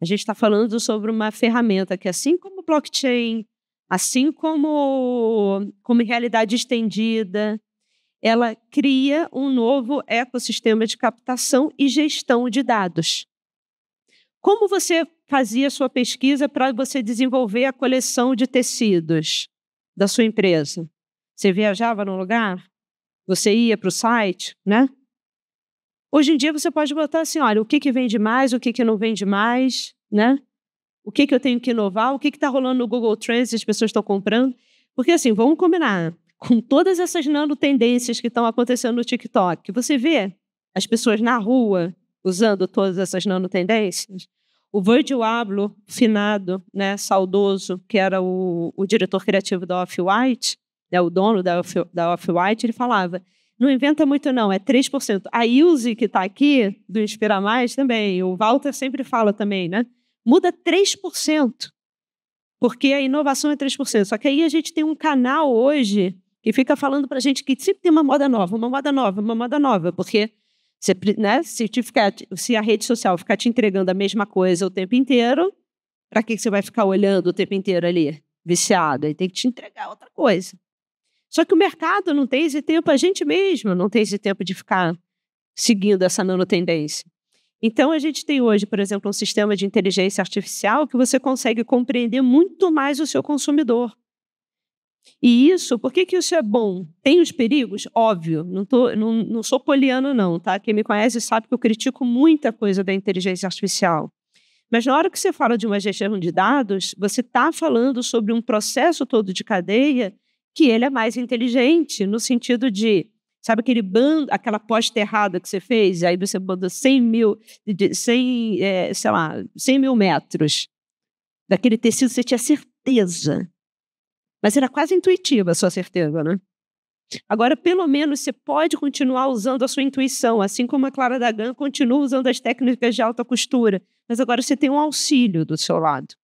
A gente está falando sobre uma ferramenta que, assim como blockchain, assim como, como realidade estendida, ela cria um novo ecossistema de captação e gestão de dados. Como você fazia sua pesquisa para você desenvolver a coleção de tecidos da sua empresa? Você viajava num lugar? Você ia para o site, né? Hoje em dia você pode botar assim, olha, o que, que vende mais, o que, que não vende mais, né? O que, que eu tenho que inovar, o que está rolando no Google Trends, as pessoas estão comprando. Porque assim, vamos combinar com todas essas nanotendências que estão acontecendo no TikTok, você vê as pessoas na rua usando todas essas nanotendências. O Virgil Abloh, finado, né, saudoso, que era o, o diretor criativo da Off-White, né, o dono da, Off, da Off-White, ele falava, não inventa muito não, é 3%. A Ilse, que está aqui, do Inspira Mais, também, o Walter sempre fala também, né? Muda 3%, porque a inovação é 3%. Só que aí a gente tem um canal hoje e fica falando para a gente que sempre tem uma moda nova, uma moda nova, uma moda nova, porque se, né, se, ficar, se a rede social ficar te entregando a mesma coisa o tempo inteiro, para que, que você vai ficar olhando o tempo inteiro ali, viciado? Aí tem que te entregar outra coisa. Só que o mercado não tem esse tempo, a gente mesmo não tem esse tempo de ficar seguindo essa nanotendência. Então, a gente tem hoje, por exemplo, um sistema de inteligência artificial que você consegue compreender muito mais o seu consumidor. E isso, por que, que isso é bom? Tem os perigos? Óbvio, não, tô, não, não sou poliano não, tá? Quem me conhece sabe que eu critico muita coisa da inteligência artificial. Mas na hora que você fala de uma gestão de dados, você está falando sobre um processo todo de cadeia que ele é mais inteligente, no sentido de, sabe aquele bando, aquela aposta errada que você fez, aí você mandou 100 mil, 100, é, eh, sei lá, 100 mil metros daquele tecido, você tinha certeza mas era quase intuitiva a sua certeza, né? Agora, pelo menos, você pode continuar usando a sua intuição, assim como a Clara Dagan continua usando as técnicas de alta costura. Mas agora você tem um auxílio do seu lado,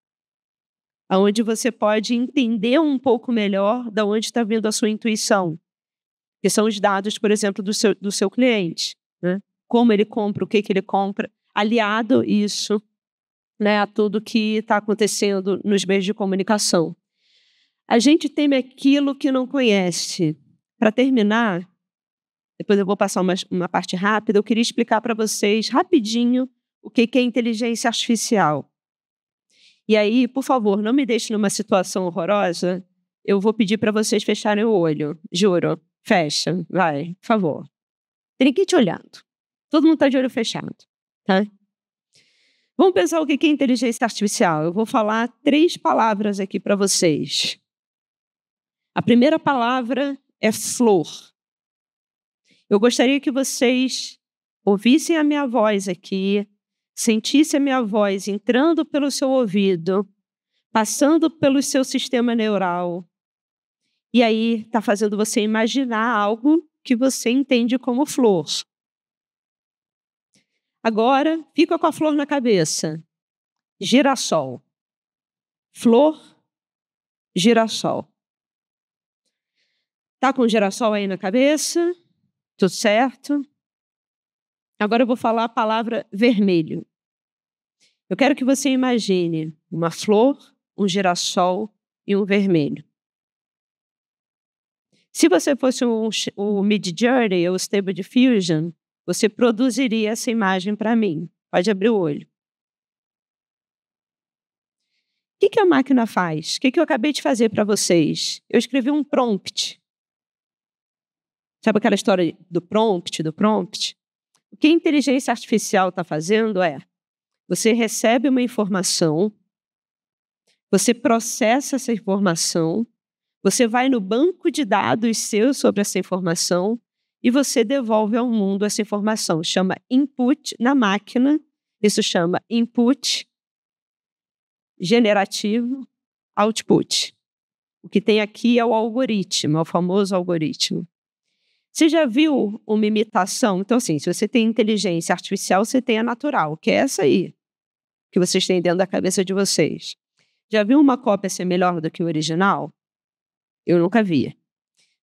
aonde você pode entender um pouco melhor da onde está vindo a sua intuição, que são os dados, por exemplo, do seu, do seu cliente. Né? Como ele compra, o que, que ele compra. Aliado isso né, a tudo que está acontecendo nos meios de comunicação. A gente teme aquilo que não conhece. Para terminar, depois eu vou passar uma, uma parte rápida, eu queria explicar para vocês rapidinho o que, que é inteligência artificial. E aí, por favor, não me deixe numa situação horrorosa. Eu vou pedir para vocês fecharem o olho. Juro. Fecha. Vai, por favor. Tem ir te olhando. Todo mundo está de olho fechado. Tá? Vamos pensar o que é inteligência artificial. Eu vou falar três palavras aqui para vocês. A primeira palavra é flor. Eu gostaria que vocês ouvissem a minha voz aqui, sentissem a minha voz entrando pelo seu ouvido, passando pelo seu sistema neural. E aí está fazendo você imaginar algo que você entende como flor. Agora, fica com a flor na cabeça. Girassol. Flor, girassol. Tá com o girassol aí na cabeça? Tudo certo? Agora eu vou falar a palavra vermelho. Eu quero que você imagine uma flor, um girassol e um vermelho. Se você fosse um, o Midjourney ou o Stable Diffusion, você produziria essa imagem para mim. Pode abrir o olho. O que, que a máquina faz? O que, que eu acabei de fazer para vocês? Eu escrevi um prompt Sabe aquela história do prompt, do prompt? O que a inteligência artificial está fazendo é: você recebe uma informação, você processa essa informação, você vai no banco de dados seu sobre essa informação e você devolve ao mundo essa informação. Chama input na máquina, isso chama input generativo, output. O que tem aqui é o algoritmo, é o famoso algoritmo. Você já viu uma imitação? Então, assim, se você tem inteligência artificial, você tem a natural, que é essa aí, que vocês têm dentro da cabeça de vocês. Já viu uma cópia ser melhor do que o original? Eu nunca vi.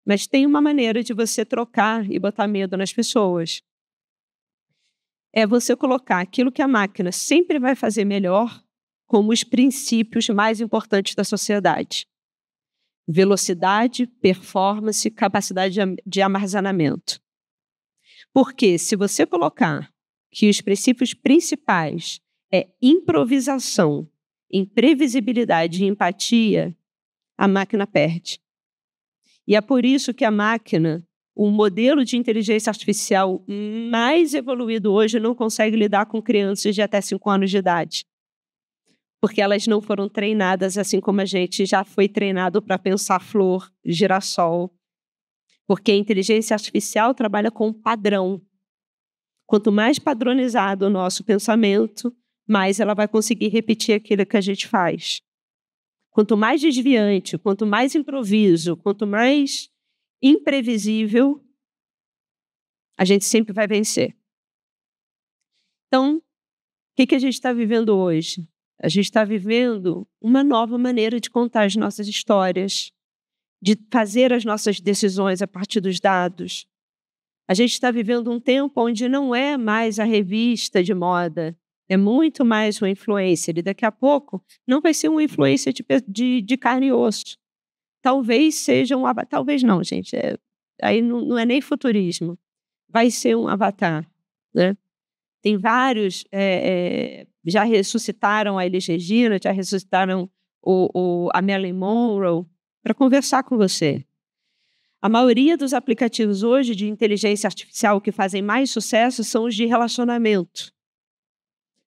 Mas tem uma maneira de você trocar e botar medo nas pessoas. É você colocar aquilo que a máquina sempre vai fazer melhor como os princípios mais importantes da sociedade velocidade, performance, capacidade de armazenamento. Porque se você colocar que os princípios principais é improvisação, imprevisibilidade e empatia, a máquina perde. E é por isso que a máquina, o modelo de inteligência artificial mais evoluído hoje, não consegue lidar com crianças de até 5 anos de idade porque elas não foram treinadas assim como a gente já foi treinado para pensar flor, girassol. Porque a inteligência artificial trabalha com padrão. Quanto mais padronizado o nosso pensamento, mais ela vai conseguir repetir aquilo que a gente faz. Quanto mais desviante, quanto mais improviso, quanto mais imprevisível, a gente sempre vai vencer. Então, o que, que a gente está vivendo hoje? A gente está vivendo uma nova maneira de contar as nossas histórias, de fazer as nossas decisões a partir dos dados. A gente está vivendo um tempo onde não é mais a revista de moda, é muito mais o influencer. E daqui a pouco não vai ser um influencer de, de, de carne e osso. Talvez seja um. avatar, Talvez não, gente. É, aí não, não é nem futurismo. Vai ser um avatar. Né? Tem vários, é, é, já ressuscitaram a Elis Regina, já ressuscitaram o, o, a Marilyn Monroe, para conversar com você. A maioria dos aplicativos hoje de inteligência artificial que fazem mais sucesso são os de relacionamento,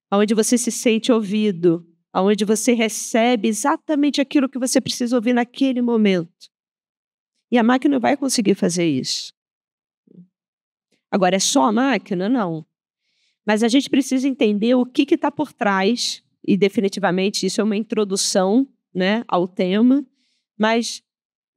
onde você se sente ouvido, onde você recebe exatamente aquilo que você precisa ouvir naquele momento. E a máquina vai conseguir fazer isso. Agora, é só a máquina? Não. Mas a gente precisa entender o que está por trás, e definitivamente isso é uma introdução né, ao tema, mas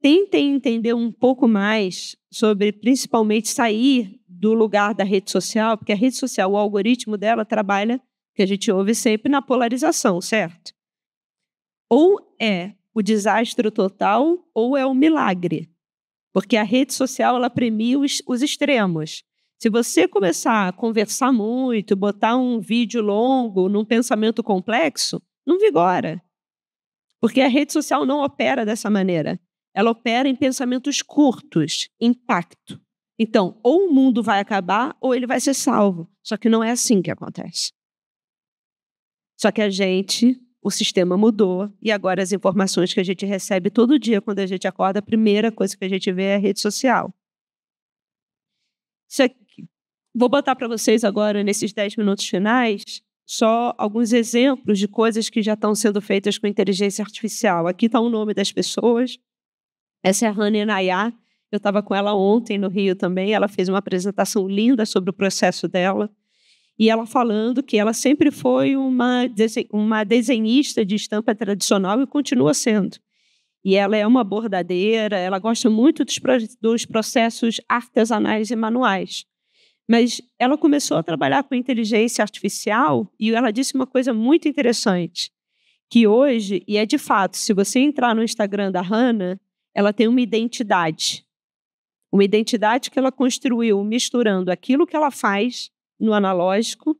tentem entender um pouco mais sobre, principalmente, sair do lugar da rede social, porque a rede social, o algoritmo dela trabalha, que a gente ouve sempre, na polarização, certo? Ou é o desastre total, ou é o milagre. Porque a rede social ela premia os, os extremos. Se você começar a conversar muito, botar um vídeo longo num pensamento complexo, não vigora. Porque a rede social não opera dessa maneira. Ela opera em pensamentos curtos, impacto. Então, ou o mundo vai acabar ou ele vai ser salvo. Só que não é assim que acontece. Só que a gente, o sistema mudou e agora as informações que a gente recebe todo dia quando a gente acorda, a primeira coisa que a gente vê é a rede social. Isso Vou botar para vocês agora, nesses 10 minutos finais, só alguns exemplos de coisas que já estão sendo feitas com inteligência artificial. Aqui está o nome das pessoas. Essa é a Rania Nayar. Eu estava com ela ontem no Rio também. Ela fez uma apresentação linda sobre o processo dela. E ela falando que ela sempre foi uma, uma desenhista de estampa tradicional e continua sendo. E ela é uma bordadeira, ela gosta muito dos, dos processos artesanais e manuais. Mas ela começou a trabalhar com inteligência artificial e ela disse uma coisa muito interessante, que hoje, e é de fato, se você entrar no Instagram da Hannah, ela tem uma identidade. Uma identidade que ela construiu misturando aquilo que ela faz no analógico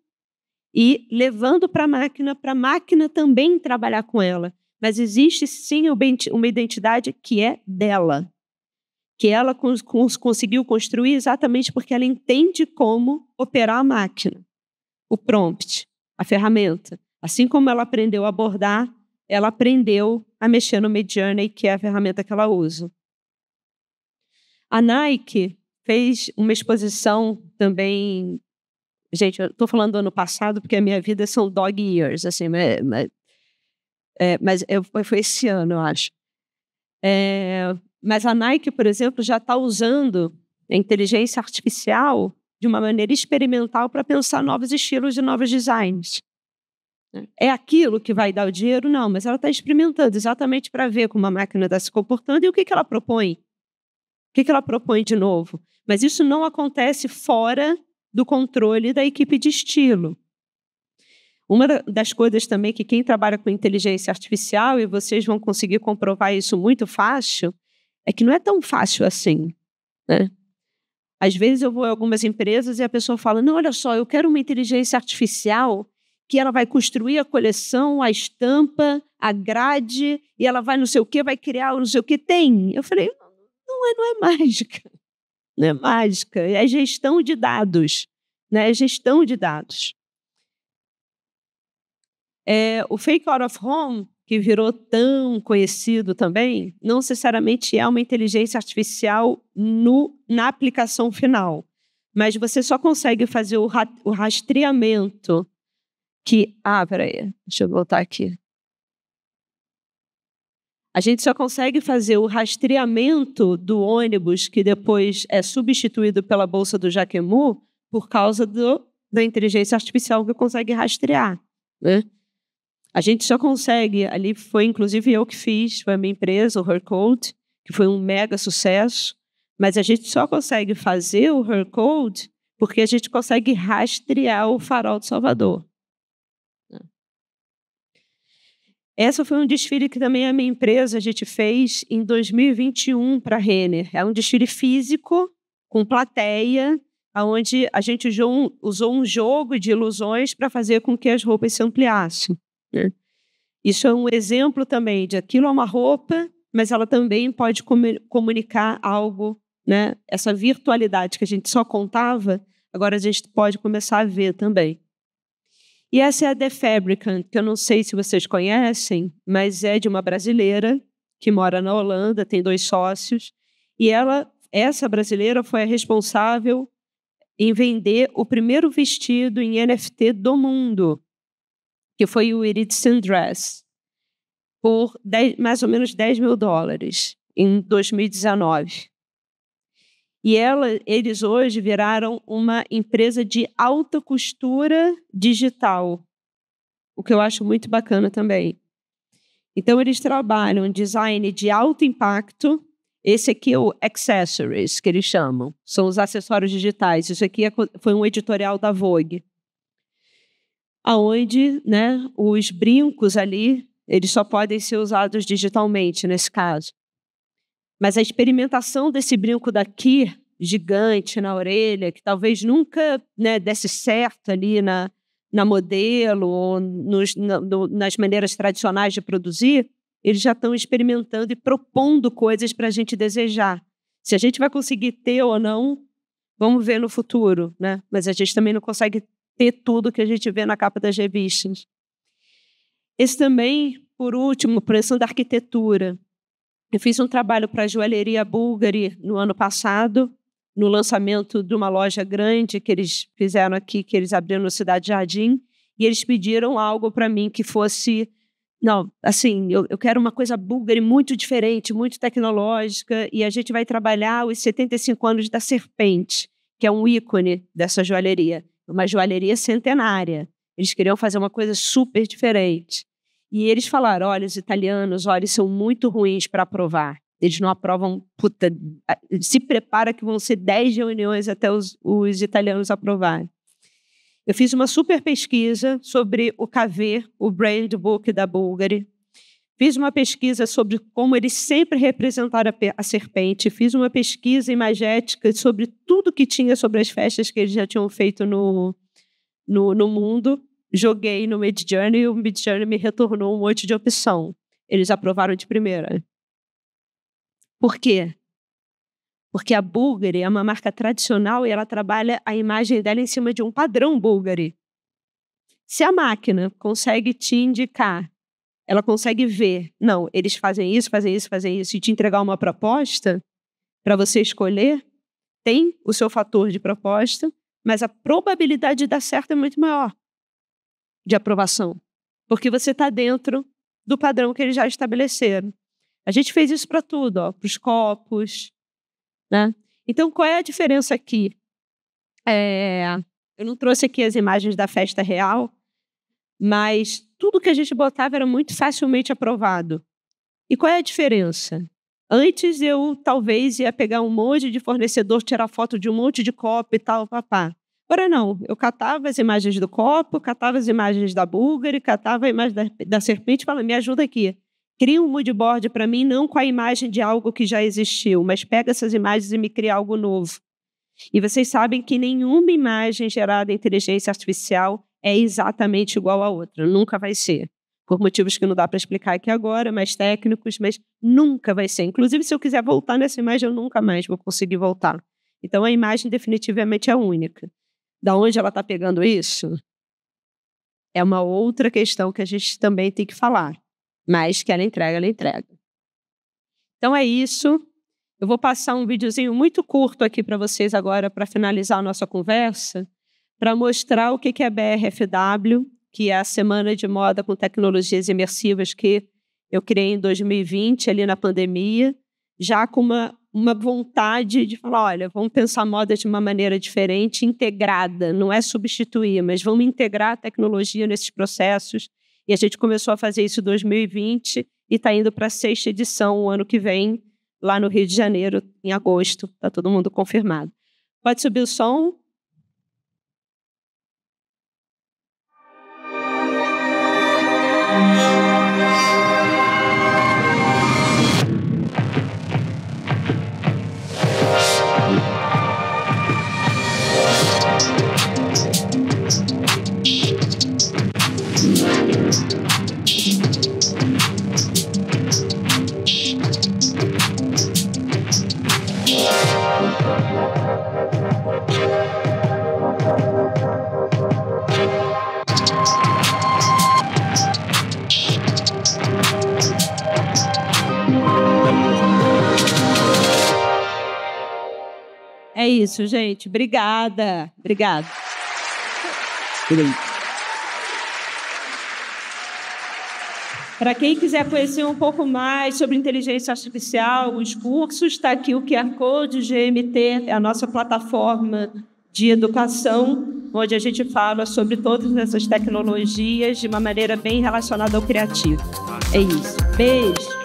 e levando para a máquina, para a máquina também trabalhar com ela. Mas existe sim uma identidade que é dela que ela cons cons conseguiu construir exatamente porque ela entende como operar a máquina, o prompt, a ferramenta. Assim como ela aprendeu a abordar, ela aprendeu a mexer no Midjourney, que é a ferramenta que ela usa. A Nike fez uma exposição também. Gente, eu estou falando do ano passado porque a minha vida são dog years, assim, mas, mas, é, mas eu, foi esse ano, eu acho. É, mas a Nike, por exemplo, já está usando a inteligência artificial de uma maneira experimental para pensar novos estilos e novos designs. É aquilo que vai dar o dinheiro? Não, mas ela está experimentando exatamente para ver como a máquina está se comportando e o que, que ela propõe. O que, que ela propõe de novo? Mas isso não acontece fora do controle da equipe de estilo. Uma das coisas também que quem trabalha com inteligência artificial, e vocês vão conseguir comprovar isso muito fácil, é que não é tão fácil assim, né? Às vezes eu vou a algumas empresas e a pessoa fala: "Não, olha só, eu quero uma inteligência artificial que ela vai construir a coleção, a estampa, a grade e ela vai não sei o que, vai criar não sei o que tem". Eu falei: "Não é, não é mágica, não é mágica, é gestão de dados, né? É gestão de dados". É, o Fake Out of Home que virou tão conhecido também, não necessariamente é uma inteligência artificial no, na aplicação final. Mas você só consegue fazer o, ra, o rastreamento que. Ah, peraí, deixa eu voltar aqui. A gente só consegue fazer o rastreamento do ônibus que depois é substituído pela bolsa do Jaquemu por causa do, da inteligência artificial que consegue rastrear. Né? A gente só consegue, ali foi inclusive eu que fiz, foi a minha empresa, o HerCode, que foi um mega sucesso, mas a gente só consegue fazer o HerCode porque a gente consegue rastrear o farol de Salvador. Essa foi um desfile que também a minha empresa a gente fez em 2021 para a Renner. É um desfile físico com plateia, onde a gente usou um jogo de ilusões para fazer com que as roupas se ampliassem. Né? Isso é um exemplo também de aquilo é uma roupa, mas ela também pode comunicar algo, né? Essa virtualidade que a gente só contava, agora a gente pode começar a ver também. E essa é a The Fabricant, que eu não sei se vocês conhecem, mas é de uma brasileira que mora na Holanda, tem dois sócios, e ela, essa brasileira foi a responsável em vender o primeiro vestido em NFT do mundo que foi o Iridescent Dress, por 10, mais ou menos 10 mil dólares em 2019. E ela, eles hoje viraram uma empresa de alta costura digital, o que eu acho muito bacana também. Então, eles trabalham design de alto impacto. Esse aqui é o accessories, que eles chamam. São os acessórios digitais. Isso aqui é, foi um editorial da Vogue aonde né, os brincos ali eles só podem ser usados digitalmente nesse caso. Mas a experimentação desse brinco daqui, gigante na orelha, que talvez nunca né, desse certo ali na, na modelo ou nos, na, no, nas maneiras tradicionais de produzir, eles já estão experimentando e propondo coisas para a gente desejar. Se a gente vai conseguir ter ou não, vamos ver no futuro, né? Mas a gente também não consegue ter tudo que a gente vê na capa das revistas. Esse também, por último, projeção da arquitetura. Eu fiz um trabalho para a joalheria Bulgari no ano passado, no lançamento de uma loja grande que eles fizeram aqui, que eles abriram na Cidade Jardim, e eles pediram algo para mim que fosse. Não, assim, eu, eu quero uma coisa búlgara muito diferente, muito tecnológica, e a gente vai trabalhar os 75 anos da Serpente, que é um ícone dessa joalheria uma joalheria centenária. Eles queriam fazer uma coisa super diferente. E eles falaram: olha, os italianos, olha, são muito ruins para aprovar. Eles não aprovam, puta, se prepara que vão ser 10 reuniões até os, os italianos aprovarem. Eu fiz uma super pesquisa sobre o KV, o brand book da Bulgari, Fiz uma pesquisa sobre como eles sempre representaram a, serpente. Fiz uma pesquisa imagética sobre tudo que tinha sobre as festas que eles já tinham feito no, no, no mundo. Joguei no Midjourney e o Midjourney me retornou um monte de opção. Eles aprovaram de primeira. Por quê? Porque a Bulgari é uma marca tradicional e ela trabalha a imagem dela em cima de um padrão Bulgari. Se a máquina consegue te indicar ela consegue ver, não, eles fazem isso, fazem isso, fazem isso, e te entregar uma proposta para você escolher, tem o seu fator de proposta, mas a probabilidade de dar certo é muito maior de aprovação, porque você está dentro do padrão que eles já estabeleceram. A gente fez isso para tudo, para os copos. Né? Então, qual é a diferença aqui? É, eu não trouxe aqui as imagens da festa real, mas tudo que a gente botava era muito facilmente aprovado. E qual é a diferença? Antes eu talvez ia pegar um monte de fornecedor, tirar foto de um monte de copo e tal, papá. Agora não, eu catava as imagens do copo, catava as imagens da búlgara, catava a imagem da, da serpente e falava, me ajuda aqui. Cria um moodboard para mim, não com a imagem de algo que já existiu, mas pega essas imagens e me cria algo novo. E vocês sabem que nenhuma imagem gerada em inteligência artificial é exatamente igual à outra, nunca vai ser. Por motivos que não dá para explicar aqui agora, mais técnicos, mas nunca vai ser. Inclusive, se eu quiser voltar nessa imagem, eu nunca mais vou conseguir voltar. Então, a imagem definitivamente é única. Da onde ela está pegando isso? É uma outra questão que a gente também tem que falar. Mas que ela entrega, ela entrega. Então, é isso. Eu vou passar um videozinho muito curto aqui para vocês agora, para finalizar a nossa conversa para mostrar o que é a BRFW, que é a Semana de Moda com Tecnologias Imersivas que eu criei em 2020, ali na pandemia, já com uma, uma vontade de falar, olha, vamos pensar moda de uma maneira diferente, integrada, não é substituir, mas vamos integrar a tecnologia nesses processos. E a gente começou a fazer isso em 2020 e está indo para a sexta edição o ano que vem, lá no Rio de Janeiro, em agosto. Está todo mundo confirmado. Pode subir o som? Thank you. isso, gente. Obrigada. Obrigada. Para quem quiser conhecer um pouco mais sobre inteligência artificial, os cursos, está aqui o QR Code, GMT, é a nossa plataforma de educação, onde a gente fala sobre todas essas tecnologias de uma maneira bem relacionada ao criativo. É isso. Beijo!